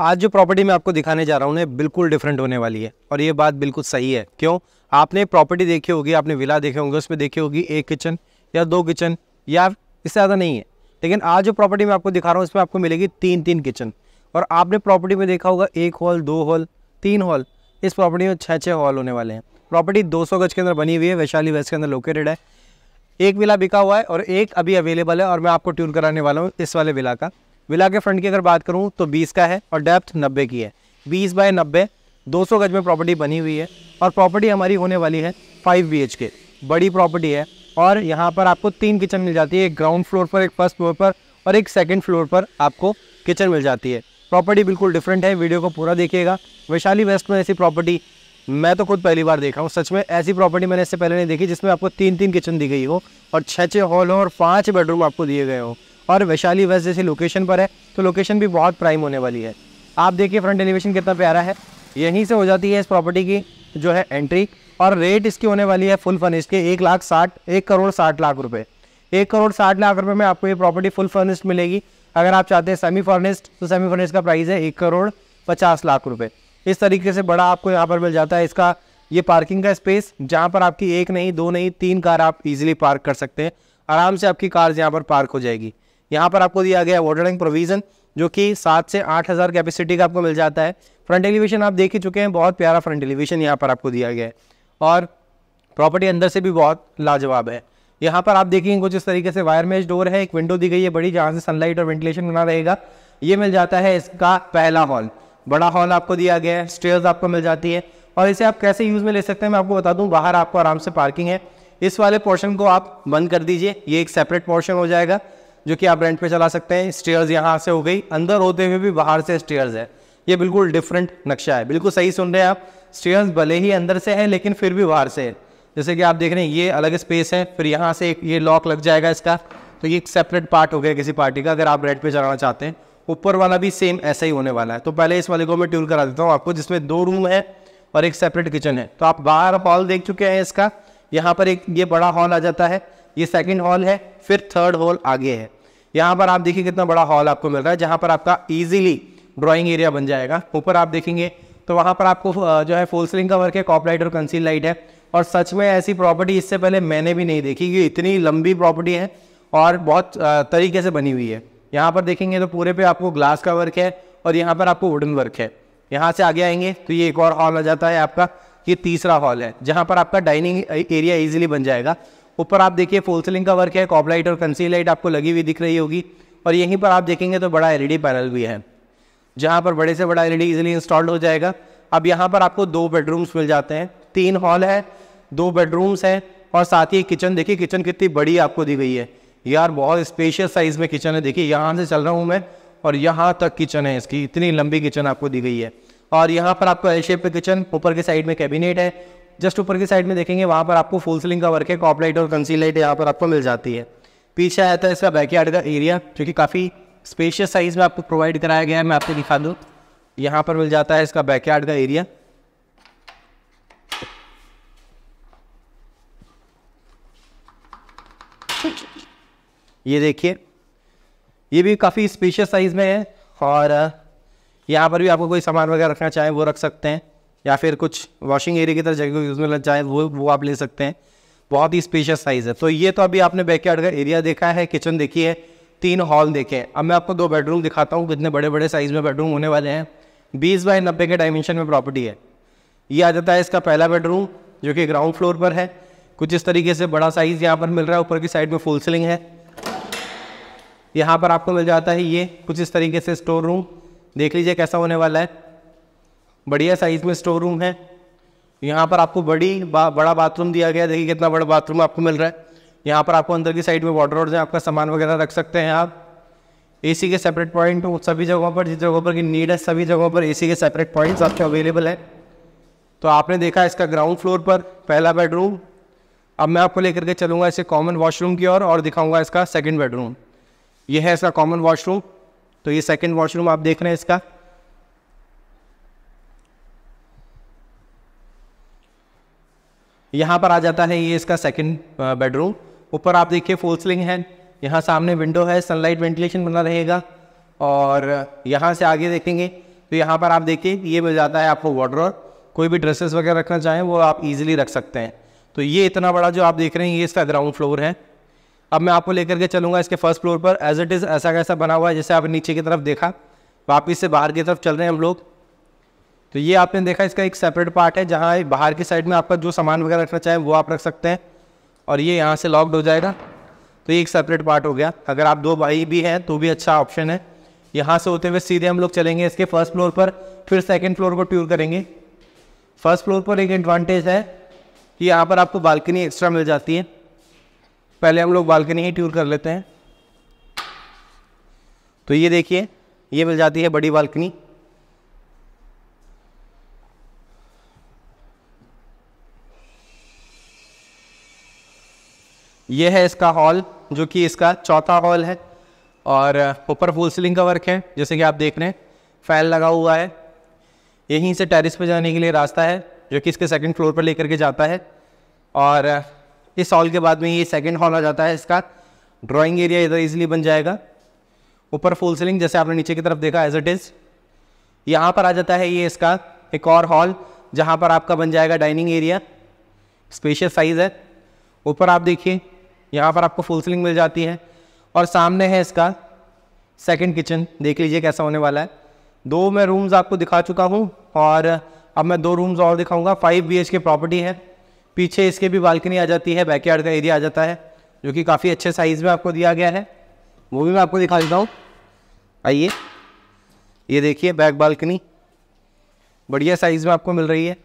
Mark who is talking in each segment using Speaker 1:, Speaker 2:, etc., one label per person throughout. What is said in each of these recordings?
Speaker 1: आज जो प्रॉपर्टी मैं आपको दिखाने जा रहा हूँ बिल्कुल डिफरेंट होने वाली है और ये बात बिल्कुल सही है क्यों आपने प्रॉपर्टी देखी होगी आपने विला देखे होंगे उसमें देखी होगी एक किचन या दो किचन या इससे ज़्यादा नहीं है लेकिन आज जो प्रॉपर्टी मैं आपको दिखा रहा हूँ इसमें आपको मिलेगी तीन तीन किचन और आपने प्रॉपर्टी में देखा होगा एक हॉल दो हॉल तीन हॉल इस प्रॉपर्टी में छः छः हॉल होने वाले हैं प्रॉपर्टी 200 गज के अंदर बनी हुई है वैशाली वेस्ट के अंदर लोकेटेड है एक विला बिका हुआ है और एक अभी अवेलेबल है और मैं आपको ट्यून कराने वाला हूँ इस वाले विला का विला के फ्रंट की अगर बात करूँ तो बीस का है और डेप्थ नब्बे की है बीस बाय नब्बे दो सौ गज में प्रॉपर्टी बनी हुई है और प्रॉपर्टी हमारी होने वाली है फाइव बी के बड़ी प्रॉपर्टी है और यहाँ पर आपको तीन किचन मिल जाती है एक ग्राउंड फ्लोर पर एक फर्स्ट फ्लोर पर और एक सेकंड फ्लोर पर आपको किचन मिल जाती है प्रॉपर्टी बिल्कुल डिफरेंट है वीडियो को पूरा देखिएगा वैशाली वेस्ट में ऐसी प्रॉपर्टी मैं तो खुद पहली बार देखा हूँ सच में ऐसी प्रॉपर्टी मैंने इससे पहले नहीं देखी जिसमें आपको तीन तीन किचन दी गई हो और छः छः हॉल हो और पाँच बेडरूम आपको दिए गए हो और वैशाली वेस्ट जैसी लोकेशन पर है तो लोकेशन भी बहुत प्राइम होने वाली है आप देखिए फ्रंट एलिवेशन कितना प्यारा है यहीं से हो जाती है इस प्रॉपर्टी की जो है एंट्री और रेट इसकी होने वाली है फुल फर्निश के एक लाख साठ एक करोड़ साठ लाख रुपए एक करोड़ साठ लाख रुपए में आपको ये प्रॉपर्टी फुल फर्निश्ड मिलेगी अगर आप चाहते हैं सेमी फर्निश्ड तो सेमी फर्निश्ड का प्राइस है एक करोड़ पचास लाख रुपए इस तरीके से बड़ा आपको यहाँ पर मिल जाता है इसका ये पार्किंग का स्पेस जहाँ पर आपकी एक नहीं दो नहीं तीन कार आप इजीली पार्क कर सकते हैं आराम से आपकी कार यहाँ पर पार्क हो जाएगी यहाँ पर आपको दिया गया वाटर टैंक प्रोविजन जो कि सात से आठ हज़ार कैपेसिटी का आपको मिल जाता है फ्रंट एलिवेशन आप देख ही चुके हैं बहुत प्यारा फ्रंट एलिवेशन यहाँ पर आपको दिया गया है और प्रॉपर्टी अंदर से भी बहुत लाजवाब है यहाँ पर आप देखेंगे कुछ इस तरीके से वायर मेज डोर है एक विंडो दी गई है बड़ी जहाँ से सनलाइट और वेंटिलेशन बना रहेगा ये मिल जाता है इसका पहला हॉल बड़ा हॉल आपको दिया गया है स्टेयर्स आपको मिल जाती है और इसे आप कैसे यूज़ में ले सकते हैं मैं आपको बता दूँ बाहर आपको आराम से पार्किंग है इस वाले पोर्शन को आप बंद कर दीजिए ये एक सेपरेट पोर्शन हो जाएगा जो कि आप रेंट पे चला सकते हैं स्टेयर्स यहाँ से हो गई अंदर होते हुए भी बाहर से स्टेयर्स है ये बिल्कुल डिफरेंट नक्शा है बिल्कुल सही सुन रहे हैं आप स्टेयर्स भले ही अंदर से है लेकिन फिर भी बाहर से है जैसे कि आप देख रहे हैं ये अलग स्पेस है फिर यहाँ से ये लॉक लग जाएगा इसका तो ये एक सेपरेट पार्ट हो गया किसी पार्टी का अगर आप रेंट पे चलाना चाहते हैं ऊपर वाला भी सेम ऐसा ही होने वाला है तो पहले इस वाले को मैं ट्यूल करा देता हूँ आपको जिसमें दो रूम है और एक सेपरेट किचन है तो आप बाहर हॉल देख चुके हैं इसका यहाँ पर एक ये बड़ा हॉल आ जाता है ये सेकेंड हॉल है फिर थर्ड हॉल आगे है यहाँ पर आप देखिए कितना बड़ा हॉल आपको मिल रहा है जहाँ पर आपका ईजिली ड्राइंग एरिया बन जाएगा ऊपर आप देखेंगे तो वहाँ पर आपको जो है फुल स्लिंग का वर्क है कॉप लाइट और कंसील लाइट है और सच में ऐसी प्रॉपर्टी इससे पहले मैंने भी नहीं देखी कि इतनी लंबी प्रॉपर्टी है और बहुत तरीके से बनी हुई है यहाँ पर देखेंगे तो पूरे पे आपको ग्लास का वर्क है और यहाँ पर आपको वुडन वर्क है यहाँ से आगे आएंगे तो ये एक और हॉल आ जाता है आपका ये तीसरा हॉल है जहाँ पर आपका डाइनिंग एरिया इजीली बन जाएगा ऊपर आप देखिए फोल सीलिंग का वर्क है कॉपलाइट लाइट और कंसील लाइट आपको लगी हुई दिख रही होगी और यहीं पर आप देखेंगे तो बड़ा एलईडी पैनल e भी है जहाँ पर बड़े से बड़ा एलईडी इजीली इंस्टॉल्ड हो जाएगा अब यहाँ पर आपको दो बेडरूम्स मिल जाते हैं तीन हॉल है दो बेडरूम्स हैं और साथ ही किचन देखिए किचन कितनी बड़ी आपको दी गई है यार बहुत स्पेशियस साइज़ में किचन है देखिए यहाँ से चल रहा हूँ मैं और यहाँ तक किचन है इसकी इतनी लंबी किचन आपको दी गई है और यहाँ पर आपको एल शेप पे किचन ऊपर के साइड में कैबिनेट है जस्ट ऊपर की साइड में देखेंगे वहाँ पर आपको फुल सीलिंग का वर्क है कॉप लाइट और कंसील लाइट यहाँ पर आपको मिल जाती है पीछे आया था इसका बैकयार्ड का एरिया जो कि काफ़ी स्पेशियस साइज़ में आपको प्रोवाइड कराया गया है मैं आपको दिखा दूँ यहाँ पर मिल जाता है इसका बैकयार्ड का एरिया ये देखिए ये भी काफ़ी स्पेशियस साइज़ में है और यहाँ पर भी आपको कोई सामान वगैरह रखना चाहे वो रख सकते हैं या फिर कुछ वॉशिंग एरिया की तरह जगह यूज़ में लग जाए वो वो आप ले सकते हैं बहुत ही स्पेशियस साइज़ है तो ये तो अभी आपने बैक यार्ड का एरिया देखा है किचन देखी है तीन हॉल देखे हैं अब मैं आपको दो बेडरूम दिखाता हूँ कितने बड़े बड़े साइज़ में बेडरूम होने वाले हैं बीस बाय नब्बे के डायमेंशन में प्रॉपर्टी है ये आ जाता है इसका पहला बेडरूम जो कि ग्राउंड फ्लोर पर है कुछ इस तरीके से बड़ा साइज़ यहाँ पर मिल रहा है ऊपर की साइड में फुल सीलिंग है यहाँ पर आपको मिल जाता है ये कुछ इस तरीके से स्टोर रूम देख लीजिए कैसा होने वाला है बढ़िया साइज़ में स्टोर रूम है यहाँ पर आपको बड़ी बा, बड़ा बाथरूम दिया गया देखिए कितना बड़ा बाथरूम आपको मिल रहा है यहाँ पर आपको अंदर की साइड में वाटर है आपका सामान वगैरह रख सकते हैं आप एसी के सेपरेट पॉइंट सभी जगहों पर जिस जगहों पर की नीड है सभी जगहों पर एसी के सेपरेट पॉइंट्स आपके अवेलेबल है तो आपने देखा इसका ग्राउंड फ्लोर पर पहला बेडरूम अब मैं आपको लेकर के चलूँगा इसे कॉमन वॉशरूम की ओर और, और दिखाऊँगा इसका सेकेंड बेडरूम यह है इसका कॉमन वॉशरूम तो ये सेकेंड वॉशरूम आप देख रहे हैं इसका यहाँ पर आ जाता है ये इसका सेकेंड बेडरूम uh, ऊपर आप देखिए फोल सीलिंग है यहाँ सामने विंडो है सनलाइट वेंटिलेशन बना रहेगा और यहाँ से आगे देखेंगे तो यहाँ पर आप देखिए ये मिल जाता है आपको वार्ड्रोर कोई भी ड्रेसेस वगैरह रखना चाहें वो आप इजीली रख सकते हैं तो ये इतना बड़ा जो आप देख रहे हैं ये इसका ग्राउंड फ्लोर है अब मैं आपको लेकर के चलूँगा इसके फर्स्ट फ्लोर पर एज इट इज़ ऐसा कैसा बना हुआ है जैसे आप नीचे की तरफ देखा वापिस से बाहर की तरफ चल रहे हैं हम लोग तो ये आपने देखा इसका एक सेपरेट पार्ट है जहाँ बाहर की साइड में आपका जो सामान वगैरह रखना चाहे वो आप रख सकते हैं और ये यहाँ से लॉक्ड हो जाएगा तो ये एक सेपरेट पार्ट हो गया अगर आप दो भाई भी हैं तो भी अच्छा ऑप्शन है यहाँ से होते हुए सीधे हम लोग चलेंगे इसके फर्स्ट फ्लोर पर फिर सेकेंड फ्लोर को टूर करेंगे फर्स्ट फ्लोर पर एक एडवांटेज है कि यहाँ पर आपको बालकनी एक्स्ट्रा मिल जाती है पहले हम लोग बालकनी ही टूर कर लेते हैं तो ये देखिए ये मिल जाती है बड़ी बालकनी ये है इसका हॉल जो कि इसका चौथा हॉल है और ऊपर फुल सीलिंग का वर्क है जैसे कि आप देख रहे हैं फैन लगा हुआ है यहीं से टेरिस पर जाने के लिए रास्ता है जो कि इसके सेकंड फ्लोर पर लेकर के जाता है और इस हॉल के बाद में ये सेकंड हॉल आ जाता है इसका ड्राइंग एरिया इधर इजीली बन जाएगा ऊपर फुल सीलिंग जैसे आपने नीचे की तरफ देखा एज इट इज़ यहाँ पर आ जाता है ये इसका एक और हॉल जहाँ पर आपका बन जाएगा डाइनिंग एरिया स्पेशल साइज़ है ऊपर आप देखिए यहाँ पर आपको फुल सीलिंग मिल जाती है और सामने है इसका सेकंड किचन देख लीजिए कैसा होने वाला है दो मैं रूम्स आपको दिखा चुका हूँ और अब मैं दो रूम्स और दिखाऊंगा फाइव बी के प्रॉपर्टी है पीछे इसके भी बालकनी आ जाती है यार्ड का एरिया आ जाता है जो कि काफ़ी अच्छे साइज़ में आपको दिया गया है वो भी मैं आपको दिखा देता हूँ आइए ये देखिए बैक बालकनी बढ़िया साइज़ में आपको मिल रही है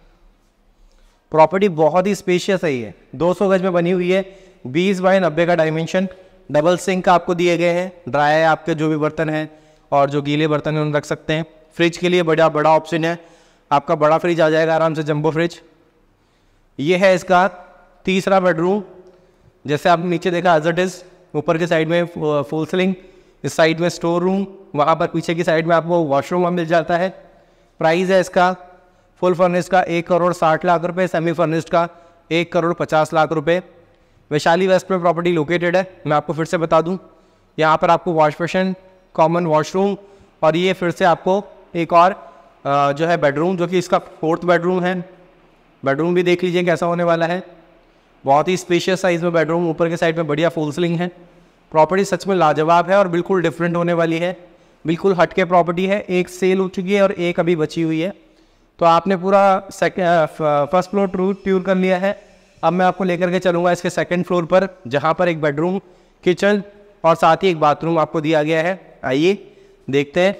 Speaker 1: प्रॉपर्टी बहुत ही स्पेशियस है ये दो गज में बनी हुई है बीस बाई नब्बे का डायमेंशन डबल सिंक आपको दिए गए हैं ड्राई आपके जो भी बर्तन हैं और जो गीले बर्तन हैं उन रख सकते हैं फ्रिज के लिए बड़ा बड़ा ऑप्शन है आपका बड़ा फ्रिज आ जाएगा आराम से जंबो फ्रिज ये है इसका तीसरा बेडरूम जैसे आपने नीचे देखा एज इज ऊपर के साइड में फुल सीलिंग इस साइड में स्टोर रूम वहाँ पर पीछे की साइड में आपको वॉशरूम मिल जाता है प्राइस है इसका फुल फर्निश्ड का एक करोड़ साठ लाख रुपए सेमी फर्निश्ड का एक करोड़ पचास लाख रुपए वैशाली वेस्ट में प्रॉपर्टी लोकेटेड है मैं आपको फिर से बता दूँ यहाँ पर आपको वॉश बेसन कॉमन वॉशरूम और ये फिर से आपको एक और जो है बेडरूम जो कि इसका फोर्थ बेडरूम है बेडरूम भी देख लीजिए कैसा होने वाला है बहुत ही स्पेशियस साइज़ में बेडरूम ऊपर के साइड में बढ़िया फुल सीलिंग है प्रॉपर्टी सच में लाजवाब है और बिल्कुल डिफरेंट होने वाली है बिल्कुल हट के प्रॉपर्टी है एक सेल हो चुकी है और एक अभी बची हुई है तो आपने पूरा फर्स्ट फ्लोर टूर कर लिया है अब मैं आपको लेकर के चलूँगा इसके सेकेंड फ्लोर पर जहाँ पर एक बेडरूम किचन और साथ ही एक बाथरूम आपको दिया गया है आइए देखते हैं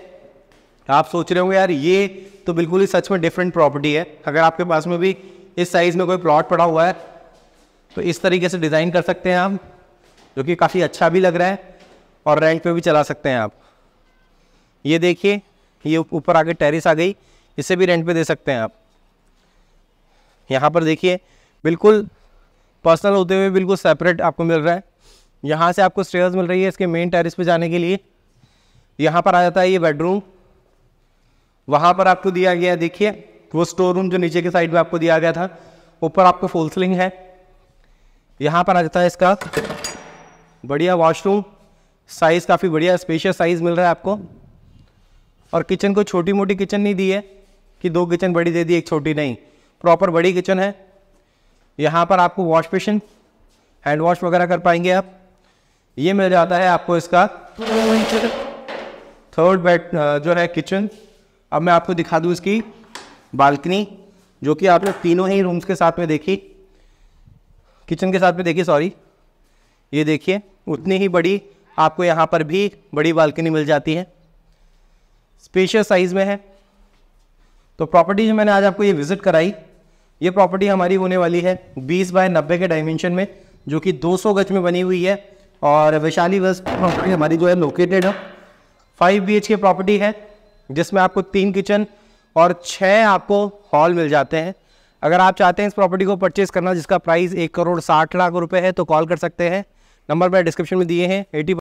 Speaker 1: आप सोच रहे होंगे यार ये तो बिल्कुल ही सच में डिफरेंट प्रॉपर्टी है अगर आपके पास में भी इस साइज़ में कोई प्लॉट पड़ा हुआ है तो इस तरीके से डिज़ाइन कर सकते हैं आप जो कि काफ़ी अच्छा भी लग रहा है और रेंट पे भी चला सकते हैं आप ये देखिए ये ऊपर आगे टेरिस आ गई इसे भी रेंट पे दे सकते हैं आप यहाँ पर देखिए बिल्कुल पर्सनल होते हुए बिल्कुल सेपरेट आपको मिल रहा है यहाँ से आपको स्टेयर्स मिल रही है इसके मेन टेरिस पे जाने के लिए यहाँ पर आ जाता है ये बेडरूम वहाँ पर आपको दिया गया है देखिए वो स्टोर रूम जो नीचे के साइड में आपको दिया गया था ऊपर आपको फुल स्लिंग है यहाँ पर आ जाता है इसका बढ़िया वॉशरूम साइज़ काफ़ी बढ़िया स्पेशियस साइज़ मिल रहा है आपको और किचन को छोटी मोटी किचन नहीं दी है कि दो किचन बड़ी दे दी एक छोटी नहीं प्रॉपर बड़ी किचन है यहाँ पर आपको वॉश पेशन हैंड वॉश वगैरह कर पाएंगे आप ये मिल जाता है आपको इसका थर्ड बेड जो है किचन अब मैं आपको दिखा दूँ इसकी बालकनी जो कि आपने तीनों ही रूम्स के साथ में देखी किचन के साथ में देखी सॉरी ये देखिए उतनी ही बड़ी आपको यहाँ पर भी बड़ी बालकनी मिल जाती है स्पेशल साइज़ में है तो प्रॉपर्टी जो मैंने आज आपको ये विज़िट कराई ये प्रॉपर्टी हमारी होने वाली है 20 बाय 90 के डायमेंशन में जो कि 200 गज में बनी हुई है और वैशाली वस्ट प्रॉपर्टी हमारी जो है लोकेटेड है फाइव बी की प्रॉपर्टी है जिसमें आपको तीन किचन और छः आपको हॉल मिल जाते हैं अगर आप चाहते हैं इस प्रॉपर्टी को परचेज़ करना जिसका प्राइस एक करोड़ साठ लाख रुपये है तो कॉल कर सकते हैं नंबर मैं डिस्क्रिप्शन में दिए हैं एटी